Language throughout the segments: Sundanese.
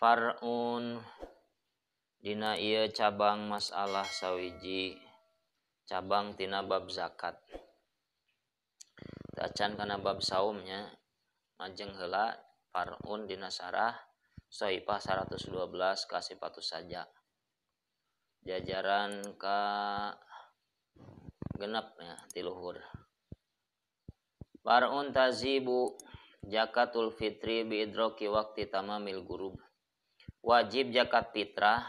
Farun Dina ia cabang masalah sawiji cabangtinanabab zakat kacan kebab saumnya majeng hela Farun dirah Saifah 112 kasih patu saja jajaran ke genap ya tiluhur Farun tazibu jakatul Fitri Bidro Kiwak kita mail Gubu wajib zakat fitrah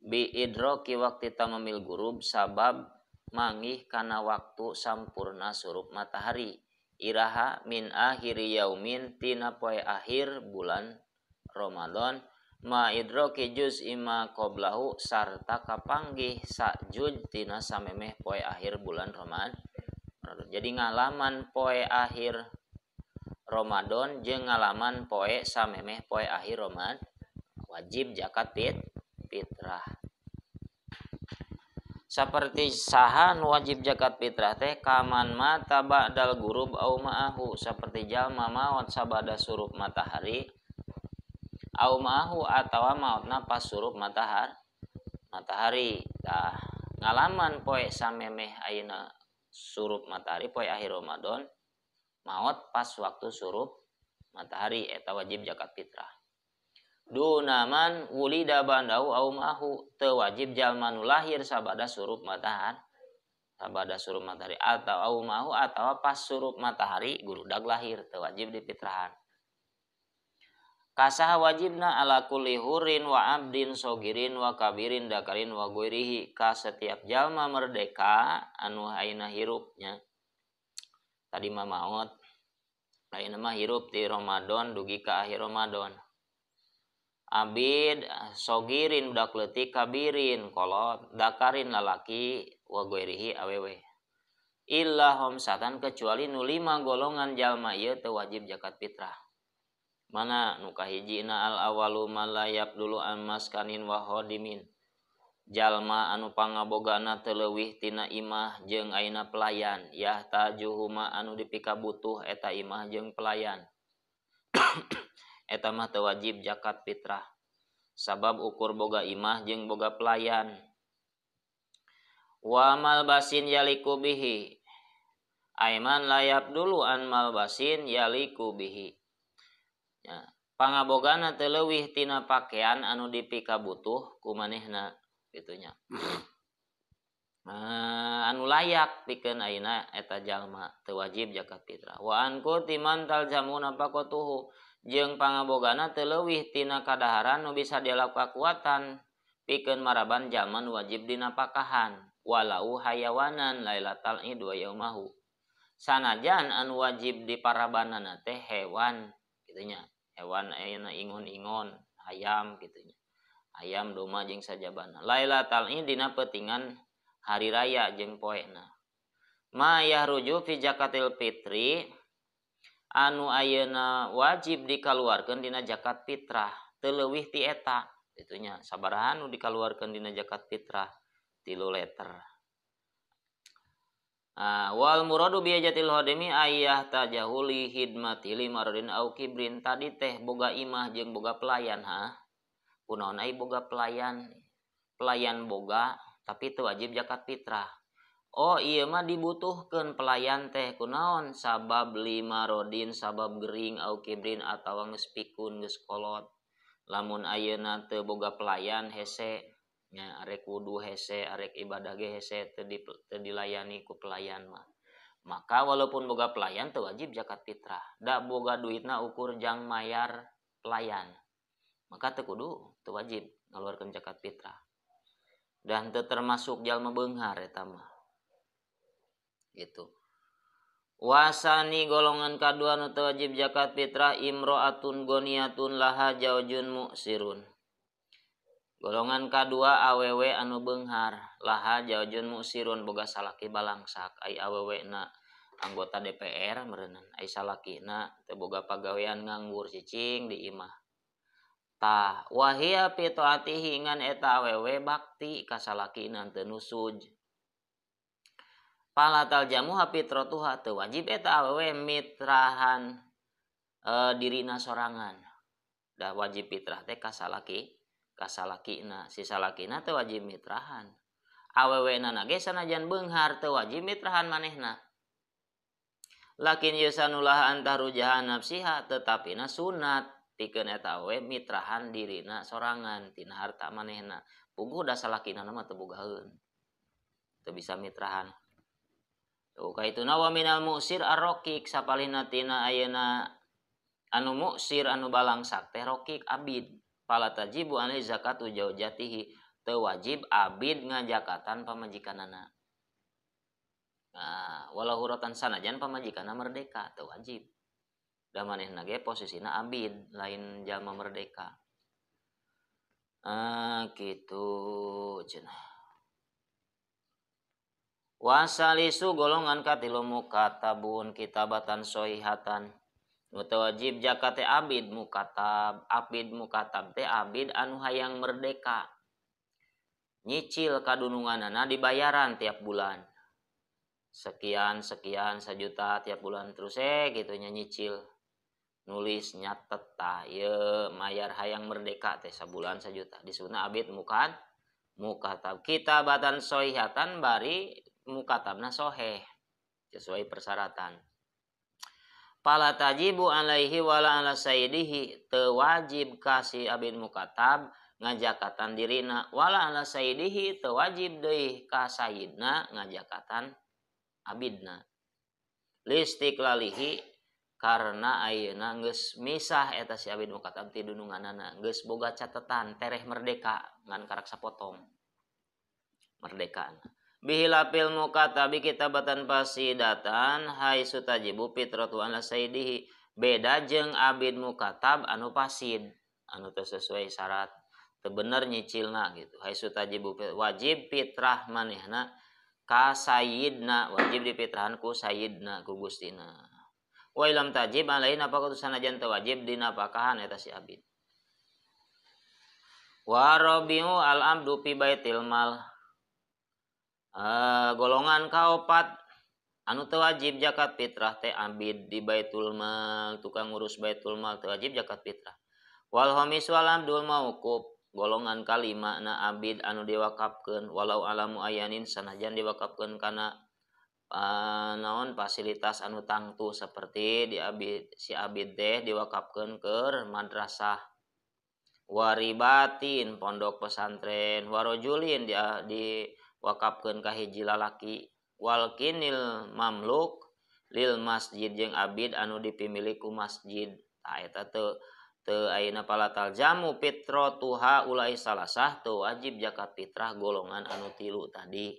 bi idroki waktu tamamil gurub sabab mangih karena waktu sampurna surup matahari iraha min akhiri yaumin tina poe akhir bulan Ramadan ma idroki juz ima koblahu sarta kapanggih sakjud tina samemeh poe akhir bulan Ramadan jadi ngalaman poe akhir Ramadan jeung ngalaman poe samemeh poe akhir Ramadan wajib zakat fit fitrah seperti sahan wajib zakat fitrah teh kaman mata ba'dal gurub au ma'ahu seperti jalma maut sabada surup matahari au ma'ahu atawa maotna pas surup matahari matahari tah ngalaman poe samemeh ayeuna surup matahari poe akhir Ramadan maut pas waktu surup matahari eta wajib zakat fitrah dunaman wulida bandau au mahu tewajib jalmanu lahir sabada surup matahari sabada surup matahari atau au mahu atau pas surup matahari guru dag lahir tewajib di dipitrahan kasah wajibna ala kulli hurin wa abdin sogirin wa kabirin dakarin wa guirihi ka setiap jalma merdeka anu aina hirupnya tadi mamaot aina mah hirup di Ramadan dugi ka akhir Ramadan Abid sogirin udah kleti kabiriin kololorndakarin lalaki waguehi awewe lah omsatan kecuali nulima golongan jalma y te wajib jakat fitrah mana nukah hijji na al-awallu malayayak dulu anmas kanin wahoodimin jalma anu pangabogana telewih tina imah jeung aina pelayan yah ta juhuma anu dipika butuh eta imah jeung pelayan sih eta mah tewajib jakat fitrah sabab ukur boga imah jeung boga pelayan wamal basin yalikubihi Ayman layak dulu anmal basin yalikbihhipangabogana telewih tina pakaian anu dipika butuh ku manehna itunya eh, anu layak piken aina etajallma tewajib jakat fitrah Waankurti mantal jammun apa kok tuhhu utilizado pangabogana telewihtinaadaadaaran no bisa dia kekuatan pikirmaraaban zaman wajibdina pakahan walau hayawanan Laila Tal dua mauu sanajanan wajib di parabanan teh hewan gitunya hewanna ingon-ingon ayam gitunya ayam dumajeng sajaabana Laila Taldina petingan hari raya jeng pona Mayah ruju Vijakatil Petri maka 1000 anu ayena wajib dikaluarkan dina jakat Pirah telewih tieta itunya sabar hanu dikaluarkan Dina jakat Pitra tilu letterwal mudu aya tad di teh boga imah boga pelayan ha punai boga pelayan pelayan boga tapi itu wajib jakat fitrah Oh, mah dibutuhkan pelayan teh ku naon sabab lima roddin sabab Gering auqirin ataungepikunngekolot lamun ayena teboga pelayan heseknya are kudu hese arek ibada ge hese dilayaniku pelayan mah maka walaupun boga pelayan tuh wajib jakat fitrah ndak boga duit na ukur jam mayyar pelayan maka tekudu tuh wajib keluararkan jakat fittra dan termasuk jam mebenngkare tamah gitu wasani golongan K2u wajib jakat Pitra Imro Atun goniaun laha jajun mu Sirun golongan K2 AwW Anu Benghar laha jawajun mu sirun bogasaki Balangsak awewna anggota DPR merenan Aana Teboga pagaweian nganggur sicing diimah ta Wahia pi atiingan eta aww bakti kasalakinan tenu Suj Jamuharoha atau wajibw mitraahan e, diri na sorangan dah wajib fitrah kas kasna sisa lakin atau wajib mitrahan awew na sanajanhar wajib mitraahan manehna lakin ysanulahan ta jahana nafsihat tetapi nasunat tikeneta mitrahan diri na sorangan Ti harta manehna pung dasa lakin nama tebugaun itu bisa mitrahan Oka itu wa minal muksir rokik sapalina tina ayana anu muksir anu balangsak teh rokik abid pala tajibu anil zakatu jauh jatihi tewajib abid ngajakatan pamajikanana nah walau sana sanajan pamajikana merdeka tewajib wajib nage manehna ge posisina abid lain jalma merdeka ah gitu cenah wasalisu golongan katilu mukatabun kitabatan soihatan mutawajib jakate abid mukatab abid mukatab te abid anu hayang merdeka nyicil kadununganana dibayaran tiap bulan sekian sekian sejuta tiap bulan terus eh gitunya nyicil nulis nyatet ta ye mayar hayang merdeka teh sebulan sejuta disuna abid mukan mukatab kita batan soihatan bari mukatabna soheh sesuai persyaratan pala tajibu alaihi wala ala sayyidihi tewajib kasih abin mukatab ngajakatan dirina wala ala sayidihi tewajib deh kasayidna ngajakatan abidna listik lalihi karena ayana nges misah eta si abin mukatab ti dununganna nges boga catatan tereh merdeka ngan karaksa potong merdeka proyectos biapil mukabi kita batan pas datang Haiu Tajibu Firo Sayhi beda jeng Abid mukatb anu Pasid anu tuh sesuai syarat terbener nyicilna gitu Haiutajji wajib fitrah manehna kas Saidna wajib dipitrhanku Sayidna kugustina walamtajji apa sanajan wajib Di pakhan war alhamdupi baiittil malha Eh, golongan kaopat anu tewajib jakat fitrah teh Abid di Baitul mal tukang ngurus Baitul mal tewajib jakat fitrah Walhomis walamdul maukup golongan kali mak Na Abid anu diwakapken walau aamu ayayanin sanajan diwakapkan karena pan eh, nonon fasilitas anu tangtu seperti di si Abid deh diwakapkan ke mandrasah wari batin pondokk pesasntren waro Julin dia di punya Wakapkankah hijjilalaki Walkin il mamluk lil masjid yangng Abid anu dipililikku masjid aya the Aina palatal Jamu Petro tuha ula salah satu wajib jaka Firah golongan anu tilu tadi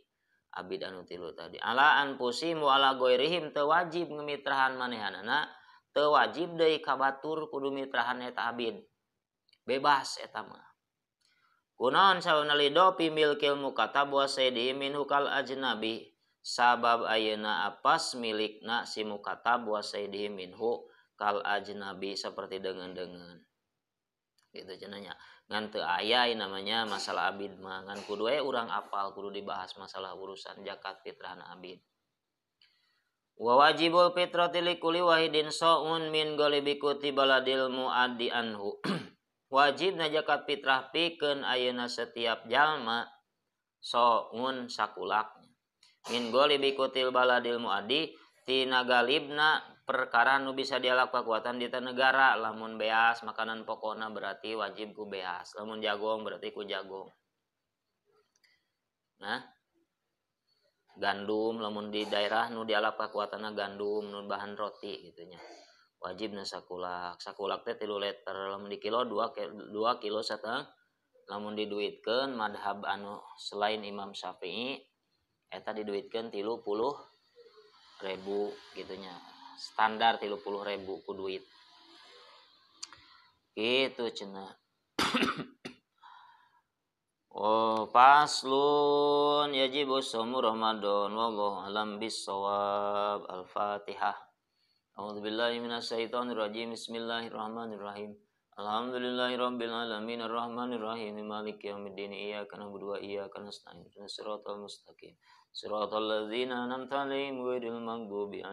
Abid Anu tilu tadi alaan pussi mualaagoirihim tewajib kemitraahan manehanak tewajib Dekabatur kudu mitrhannyata Abid bebas tama Kunaon sababna lido pi milkil mukatab wa saydi minhu kal ajnabi. Sabab ayeuna apas milikna si mukatab wa saydi minhu kal ajnabi seperti dengan-dengan. Gitu jenanya Ngan teu aya namanya masalah abid mah. Ngan kudu aya urang apal kudu dibahas masalah urusan jakat zakat fitrahna abid. Wa wajibul fitrati likuli wahidin sa'un min golibi kutibaladil mu'addi anhu. Wajib najakat fitrah pikeun ayeuna setiap jalma soun sakulaknya min goli bikutil baladil muadi tina galibna perkara nu bisa dialak kekuatan di negara lamun beas makanan pokona berarti wajib ku beas lamun jagong berarti ku jagong nah gandum lamun di daerah nu dialak kekuatannya gandum nu bahan roti gitunya wajibna sakulak sakulak teh tilu liter lamun di kilo dua, dua kilo setengah lamun diduitkan madhab anu selain Imam Syafi'i eta diduitkan tilu puluh ribu gitunya standar tilu puluh ribu ku duit gitu cina oh paslun yajibu sumur ramadan wallahu alam bisawab al-fatihah A'udzubillahi minasyaitonirrajim. Bismillahirrahmanirrahim. Alhamdulillahirabbil alamin arrahmanirrahim maliki yaumiddin iyyaka na'budu wa iyyaka mustaqim siratal ladzina an'amta 'alaihim ghairil maghdubi